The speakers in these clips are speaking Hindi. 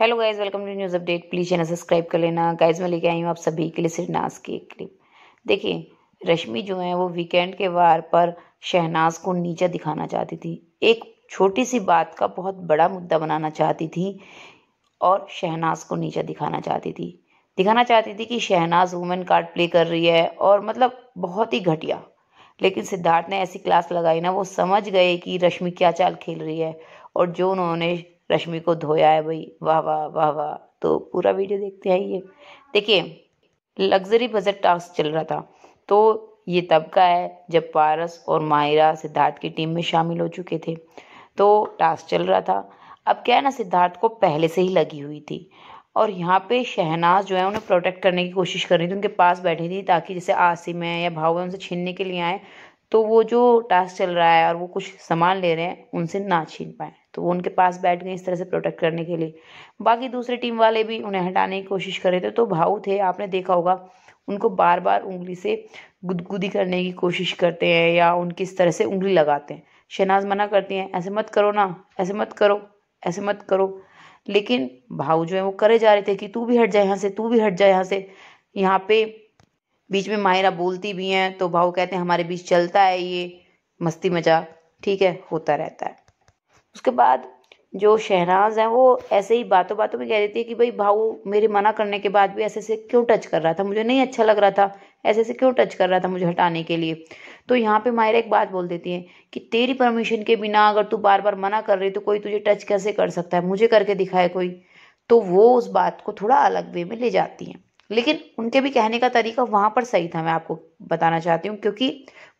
hello guys welcome to news update please channel subscribe कर लेना गाइज मैं लेके आई हूँ आप सभी के लिए सिर्फ की एक क्लिप देखिए रश्मि जो है वो वीकेंड के वार पर शहनाज को नीचा दिखाना चाहती थी एक छोटी सी बात का बहुत बड़ा मुद्दा बनाना चाहती थी और शहनाज को नीचा दिखाना चाहती थी दिखाना चाहती थी कि शहनाज वुमेन कार्ड प्ले कर रही है और मतलब बहुत ही घटिया लेकिन सिद्धार्थ ने ऐसी क्लास लगाई ना वो समझ गए कि रश्मि क्या चाल खेल रही है और जो उन्होंने रश्मि को धोया है भाई वाह वाह वाह वाह तो पूरा वीडियो देखते हैं ये देखिए लग्जरी बजट टास्क चल रहा था तो ये तब का है जब पारस और माहिरा सिद्धार्थ की टीम में शामिल हो चुके थे तो टास्क चल रहा था अब क्या है ना सिद्धार्थ को पहले से ही लगी हुई थी और यहाँ पे शहनाज जो है उन्हें प्रोटेक्ट करने की कोशिश कर रही थी उनके पास बैठी थी ताकि जैसे आसिम है या भाव है उनसे छीनने के लिए आए तो वो जो टास्क चल रहा है और वो कुछ सामान ले रहे हैं उनसे ना छीन पाए तो वो उनके पास बैठ गए इस तरह से प्रोटेक्ट करने के लिए बाकी दूसरी टीम वाले भी उन्हें हटाने की कोशिश कर रहे थे तो भाऊ थे आपने देखा होगा उनको बार बार उंगली से गुदगुदी करने की कोशिश करते हैं या उनकी इस तरह से उंगली लगाते हैं शहनाज मना करती हैं ऐसे मत करो ना ऐसे मत करो ऐसे मत करो लेकिन भाऊ जो है वो करे जा रहे थे कि तू भी हट जाए यहाँ से तू भी हट जाए यहाँ से यहाँ पे बीच में मायरा बोलती भी हैं तो भाऊ कहते हैं हमारे बीच चलता है ये मस्ती मजाक ठीक है होता रहता है उसके बाद जो शहनाज है वो ऐसे ही बातों बातों में कह देती है कि भाई भाऊ मेरे मना करने के बाद भी ऐसे ऐसे क्यों टच कर रहा था मुझे नहीं अच्छा लग रहा था ऐसे ऐसे क्यों टच कर रहा था मुझे हटाने के लिए तो यहाँ पे मायरा एक बात बोल देती है कि तेरी परमिशन के बिना अगर तू बार बार मना कर रही तो कोई तुझे टच कैसे कर सकता है मुझे करके दिखाए कोई तो वो उस बात को थोड़ा अलग वे में ले जाती है लेकिन उनके भी कहने का तरीका वहां पर सही था मैं आपको बताना चाहती हूँ क्योंकि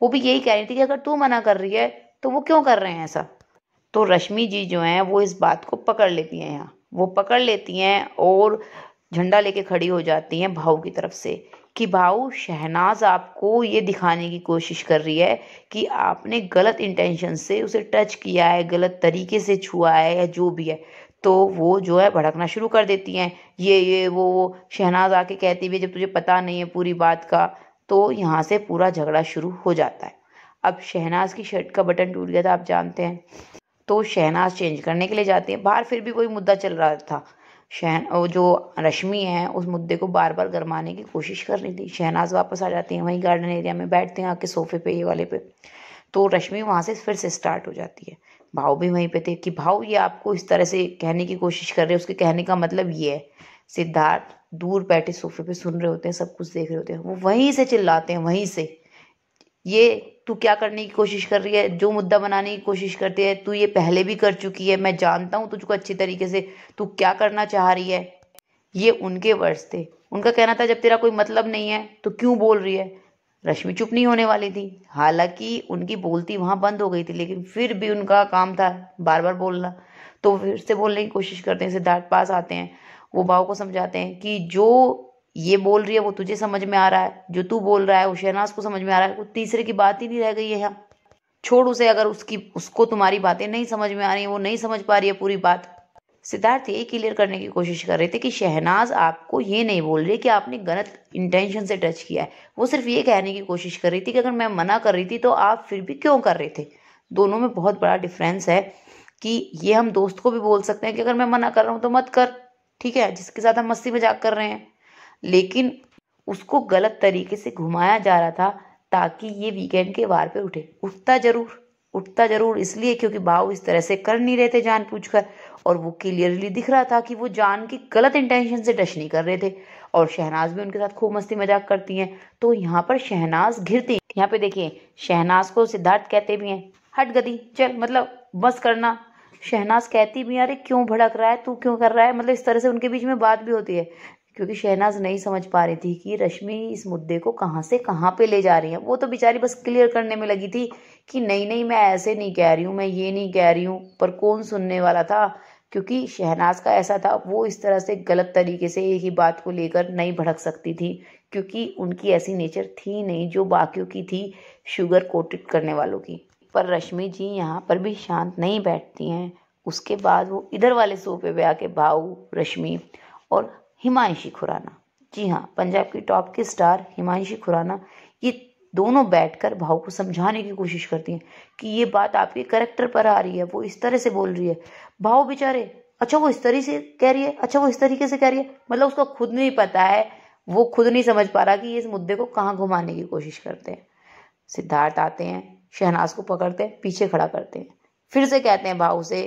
वो भी यही कह रही थी कि अगर तू मना कर रही है तो वो क्यों कर रहे हैं ऐसा तो रश्मि जी जो हैं वो इस बात को पकड़ लेती हैं यहाँ वो पकड़ लेती हैं और झंडा लेके खड़ी हो जाती हैं भाऊ की तरफ से कि भाऊ शहनाज आपको ये दिखाने की कोशिश कर रही है कि आपने गलत इंटेंशन से उसे टच किया है गलत तरीके से छुआ है या जो भी है तो वो जो है भड़कना शुरू कर देती हैं ये ये वो वो शहनाज आके कहती भी जब तुझे पता नहीं है पूरी बात का तो यहाँ से पूरा झगड़ा शुरू हो जाता है अब शहनाज की शर्ट का बटन टूट गया था आप जानते हैं तो शहनाज चेंज करने के लिए जाते हैं बाहर फिर भी कोई मुद्दा चल रहा था शहन वो जो रश्मि है उस मुद्दे को बार बार गरमाने की कोशिश कर रही थी शहनाज वापस आ जाती हैं वहीं गार्डन एरिया में बैठते हैं आके सोफे पे ये वाले पे तो रश्मि वहाँ से फिर से स्टार्ट हो जाती है भाव भी वहीं पे थे कि भाव ये आपको इस तरह से कहने की कोशिश कर रहे हैं उसके कहने का मतलब ये है सिद्धार्थ दूर बैठे सोफे पे सुन रहे होते हैं सब कुछ देख रहे होते हैं वो वहीं से चिल्लाते हैं वहीं से ये तू क्या करने की कोशिश कर रही है जो मुद्दा बनाने की कोशिश करती है तू ये पहले भी कर चुकी है मैं जानता हूँ तुझको अच्छी तरीके से तू क्या करना चाह रही है ये उनके वर्ड्स थे उनका कहना था जब तेरा कोई मतलब नहीं है तो क्यों बोल रही है रश्मि चुप नहीं होने वाली थी हालांकि उनकी बोलती वहाँ बंद हो गई थी लेकिन फिर भी उनका काम था बार बार बोलना तो फिर से बोलने की कोशिश करते हैं सिद्धार्थ पास आते हैं वो भाव को समझाते हैं कि जो ये बोल रही है वो तुझे समझ में आ रहा है जो तू बोल रहा है वो शहनाज को समझ में आ रहा है वो तीसरे की बात ही नहीं रह गई है यहाँ छोड़ उसे अगर उसकी उसको तुम्हारी बातें नहीं समझ में आ रही वो नहीं समझ पा रही है पूरी बात सिद्धार्थ यही क्लियर करने की कोशिश कर रहे थे कि शहनाज आपको ये नहीं बोल रही कि आपने गलत इंटेंशन से टच किया है वो सिर्फ ये कहने की कोशिश कर रही थी कि अगर मैं मना कर रही थी तो आप फिर भी क्यों कर रहे थे दोनों में बहुत बड़ा डिफरेंस है कि ये हम दोस्त को भी बोल सकते हैं कि अगर मैं मना कर रहा हूँ तो मत कर ठीक है जिसके साथ हम मस्ती मजाक कर रहे हैं लेकिन उसको गलत तरीके से घुमाया जा रहा था ताकि ये वीकेंड के वार पे उठे उठता जरूर उठता जरूर इसलिए क्योंकि भाव इस तरह से कर नहीं रहे थे जान पूछ कर और वो क्लियरली दिख रहा था कि वो जान की गलत इंटेंशन से टच नहीं कर रहे थे और शहनाज भी उनके साथ खूब मस्ती मजाक करती हैं तो यहाँ पर शहनाज घिरती यहाँ पे देखिए शहनाज को सिद्धार्थ कहते भी हैं हट गदी चल मतलब बस करना शहनाज कहती भी अरे क्यों भड़क रहा है तू क्यों कर रहा है मतलब इस तरह से उनके बीच में बात भी होती है क्योंकि शहनाज नहीं समझ पा रही थी कि रश्मि इस मुद्दे को कहाँ से कहाँ पे ले जा रही है वो तो बेचारी बस क्लियर करने में लगी थी कि नहीं नहीं मैं ऐसे नहीं कह रही हूँ मैं ये नहीं कह रही हूँ पर कौन सुनने वाला था क्योंकि शहनाज का ऐसा था वो इस तरह से गलत तरीके से एक ही बात को लेकर नहीं भड़क सकती थी क्योंकि उनकी ऐसी नेचर थी नहीं जो बाकियों की थी शुगर कोटेड करने वालों की पर रश्मि जी यहाँ पर भी शांत नहीं बैठती हैं उसके बाद वो इधर वाले सोफे पे आके भाऊ रश्मि और हिमांशी खुराना जी हाँ पंजाब की टॉप की स्टार हिमांशी खुराना ये दोनों बैठकर भाव को समझाने की कोशिश करती हैं कि ये बात आपके करेक्टर पर आ रही है वो इस तरह से बोल रही है भाव बेचारे अच्छा वो इस तरीके से कह रही है अच्छा वो इस तरीके से कह रही है मतलब उसको खुद नहीं पता है वो खुद नहीं समझ पा रहा कि ये इस मुद्दे को कहाँ घुमाने की कोशिश करते हैं सिद्धार्थ आते हैं शहनाज को पकड़ते हैं पीछे खड़ा करते हैं फिर से कहते हैं भाव से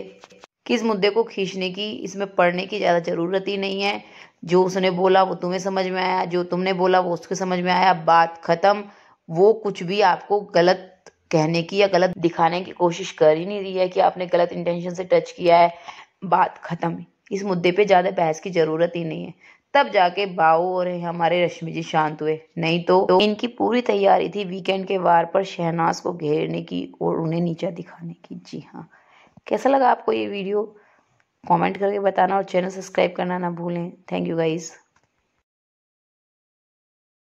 कि इस मुद्दे को खींचने की इसमें पढ़ने की ज़्यादा ज़रूरत ही नहीं है जो उसने बोला वो तुम्हें समझ में आया जो तुमने बोला वो उसके समझ में आया बात ख़त्म वो कुछ भी आपको गलत कहने की या गलत दिखाने की कोशिश कर ही नहीं रही है कि आपने गलत इंटेंशन से टच किया है बात ख़त्म इस मुद्दे पे ज़्यादा बहस की ज़रूरत ही नहीं है तब जाके बाओ और हमारे रश्मि जी शांत हुए नहीं तो, तो इनकी पूरी तैयारी थी वीकेंड के वार पर शहनाज को घेरने की और उन्हें नीचा दिखाने की जी हाँ कैसा लगा आपको ये वीडियो कमेंट करके बताना और चैनल सब्सक्राइब करना ना भूलें थैंक यू गाइज़